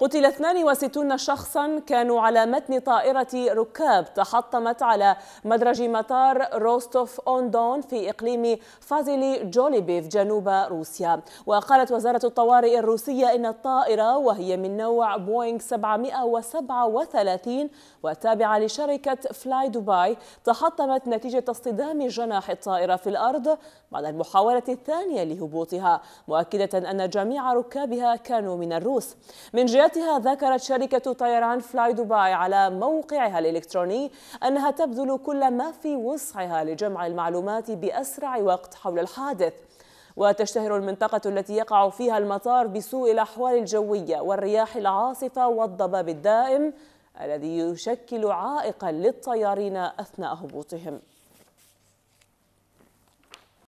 قتل 62 شخصا كانوا على متن طائرة ركاب تحطمت على مدرج مطار روستوف أون دون في إقليم فازيلي جوليبيف جنوب روسيا وقالت وزارة الطوارئ الروسية إن الطائرة وهي من نوع بوينغ 737 وتابعة لشركة فلاي دبي تحطمت نتيجة اصطدام جناح الطائرة في الأرض بعد المحاولة الثانية لهبوطها مؤكدة أن جميع ركابها كانوا من الروس من جهة بياناتها ذكرت شركة طيران فلاي دبي على موقعها الإلكتروني أنها تبذل كل ما في وسعها لجمع المعلومات بأسرع وقت حول الحادث وتشتهر المنطقة التي يقع فيها المطار بسوء الأحوال الجوية والرياح العاصفة والضباب الدائم الذي يشكل عائقا للطيارين أثناء هبوطهم